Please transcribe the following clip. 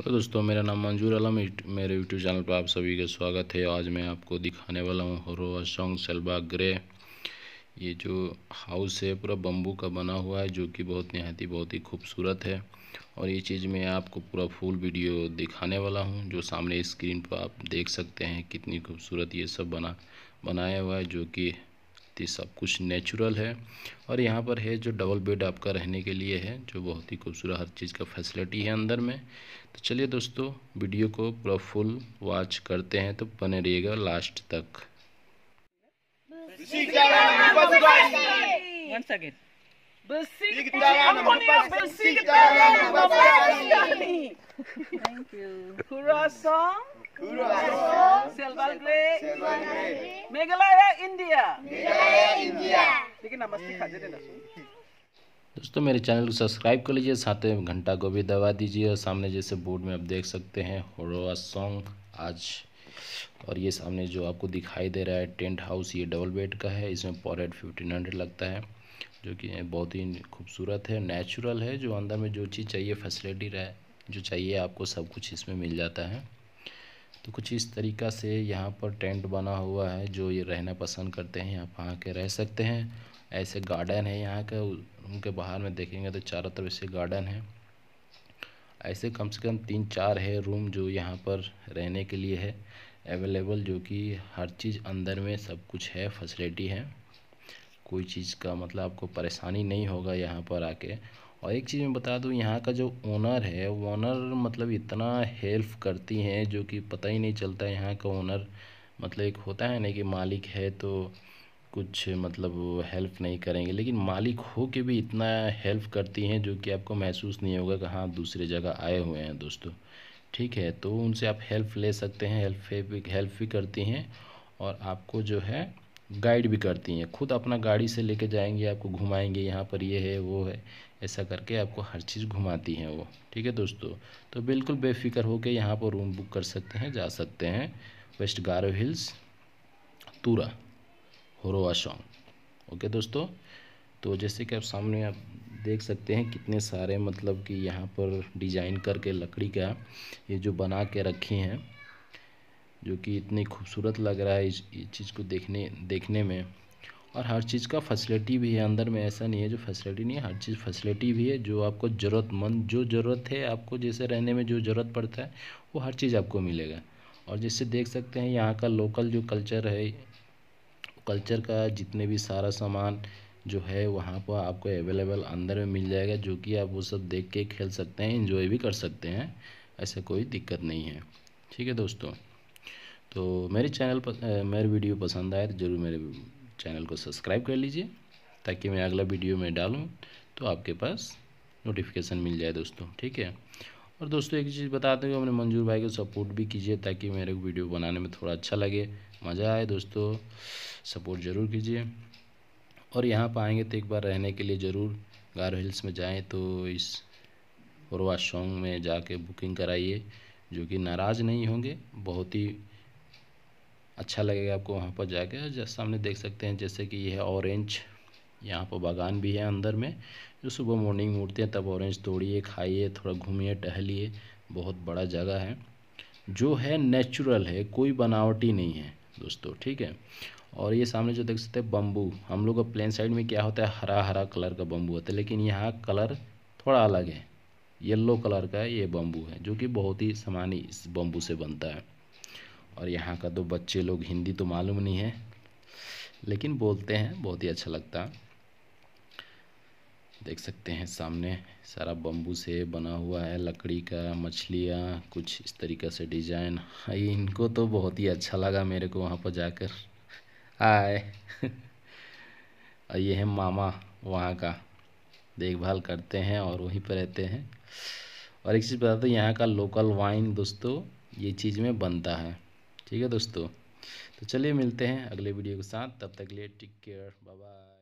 Hello दोस्तों मेरा नाम मंजूर आलम मेरे यूट्यूब चैनल पर आप सभी का स्वागत है आज मैं आपको दिखाने वाला हूँ हरोवा सॉन्ग सलबा ग्रे ये जो हाउस है पूरा बम्बू का बना हुआ है जो कि बहुत नहायती बहुत ही खूबसूरत है और ये चीज़ मैं आपको पूरा फुल वीडियो दिखाने वाला हूँ जो सामने स्क्रीन पर आप देख सकते हैं कितनी खूबसूरत ये सब बना बनाया हुआ है जो कि ये सब कुछ नेचुरल है और यहाँ पर है जो डबल बेड आपका रहने के लिए है जो बहुत ही खूबसूरत हर चीज़ का फैसिलिटी है अंदर में तो चलिए दोस्तों वीडियो को पूरा फुल वॉच करते हैं तो बने रहिएगा लास्ट तक Thank you. Meghalaya, दोस्तों मेरे चैनल को सब्सक्राइब कर लीजिए साथ में घंटा को भी दबा दीजिए और सामने जैसे बोर्ड में आप देख सकते हैं होरोआ सॉन्ग आज और ये सामने जो आपको दिखाई दे रहा है टेंट हाउस ये डबल बेड का है इसमें पर हेड फिफ्टीन हंड्रेड लगता है जो कि बहुत ही खूबसूरत है नेचुरल है जो अंदर में जो चीज़ चाहिए फैसिलिटी रहे जो चाहिए आपको सब कुछ इसमें मिल जाता है तो कुछ इस तरीक़ा से यहाँ पर टेंट बना हुआ है जो ये रहना पसंद करते हैं आप आके रह सकते हैं ऐसे गार्डन है यहाँ का उनके बाहर में देखेंगे तो चारों तरफ से गार्डन है ऐसे कम से कम तीन चार है रूम जो यहाँ पर रहने के लिए है अवेलेबल जो कि हर चीज़ अंदर में सब कुछ है फैसिलिटी है कोई चीज़ का मतलब आपको परेशानी नहीं होगा यहाँ पर आके और एक चीज़ मैं बता दूँ यहाँ का जो ओनर है ओनर मतलब इतना हेल्प करती हैं जो कि पता ही नहीं चलता यहाँ का ओनर मतलब एक होता है ना कि मालिक है तो कुछ मतलब हेल्प नहीं करेंगे लेकिन मालिक हो के भी इतना हेल्प करती हैं जो कि आपको महसूस नहीं होगा कि हाँ दूसरे जगह आए हुए हैं दोस्तों ठीक है तो उनसे आप हेल्प ले सकते हैं हेल्प भी हेल्प भी करती हैं और आपको जो है गाइड भी करती हैं खुद अपना गाड़ी से लेके जाएंगे आपको घुमाएंगे यहाँ पर ये है वो है ऐसा करके आपको हर चीज़ घुमाती हैं वो ठीक है दोस्तों तो बिल्कुल बेफिक्र होकर यहाँ पर रूम बुक कर सकते हैं जा सकते हैं वेस्ट गारो हिल्स तूरा होरोवा सॉन्ग ओके दोस्तों तो जैसे कि आप सामने आप देख सकते हैं कितने सारे मतलब कि यहाँ पर डिज़ाइन करके लकड़ी का ये जो बना के रखी हैं जो कि इतनी खूबसूरत लग रहा है इस चीज़ को देखने देखने में और हर चीज़ का फैसिलिटी भी है अंदर में ऐसा नहीं है जो फैसिलिटी नहीं है हर चीज़ फैसिलिटी भी है जो आपको ज़रूरतमंद जो ज़रूरत है आपको जैसे रहने में जो ज़रूरत पड़ता है वो हर चीज़ आपको मिलेगा और जैसे देख सकते हैं यहाँ का लोकल जो कल्चर है कल्चर का जितने भी सारा सामान जो है वहाँ पर आपको अवेलेबल अंदर में मिल जाएगा जो कि आप वो सब देख के खेल सकते हैं इन्जॉय भी कर सकते हैं ऐसा कोई दिक्कत नहीं है ठीक है दोस्तों तो मेरे चैनल पर मेरे वीडियो पसंद आए तो ज़रूर मेरे चैनल को सब्सक्राइब कर लीजिए ताकि मैं अगला वीडियो में डालूँ तो आपके पास नोटिफिकेशन मिल जाए दोस्तों ठीक है और दोस्तों एक चीज़ बता दें कि अपने मंजूर भाई को सपोर्ट भी कीजिए ताकि मेरे को वीडियो बनाने में थोड़ा अच्छा लगे मज़ा आए दोस्तों सपोर्ट ज़रूर कीजिए और यहाँ पर आएंगे तो एक बार रहने के लिए ज़रूर गारो हिल्स में जाएँ तो इस और शॉन्ग में जाके बुकिंग कराइए जो कि नाराज़ नहीं होंगे बहुत ही अच्छा लगेगा आपको वहाँ पर जाके जैसे सामने देख सकते हैं जैसे कि यह है ऑरेंज यहाँ पर बागान भी है अंदर में जो सुबह मॉर्निंग में उठते हैं तब ऑरेंज तोड़िए खाइए थोड़ा घूमिए टहलिए बहुत बड़ा जगह है जो है नेचुरल है कोई बनावटी नहीं है दोस्तों ठीक है और ये सामने जो देख सकते हैं बम्बू हम लोग का प्लेन साइड में क्या होता है हरा हरा कलर का बम्बू होता है लेकिन यहाँ कलर थोड़ा अलग है येल्लो कलर का ये बम्बू है जो कि बहुत ही समान इस बम्बू से बनता है और यहाँ का तो बच्चे लोग हिंदी तो मालूम नहीं है लेकिन बोलते हैं बहुत ही अच्छा लगता है देख सकते हैं सामने सारा बम्बू से बना हुआ है लकड़ी का मछलियाँ कुछ इस तरीक़ा से डिजाइन हाँ, इनको तो बहुत ही अच्छा लगा मेरे को वहाँ पर जाकर हाय और ये है मामा वहाँ का देखभाल करते हैं और वहीं पर रहते हैं और एक चीज़ बताते हैं यहाँ का लोकल वाइन दोस्तों ये चीज़ में बनता है ठीक है दोस्तों तो चलिए मिलते हैं अगले वीडियो के साथ तब तक लिए टेक केयर बाय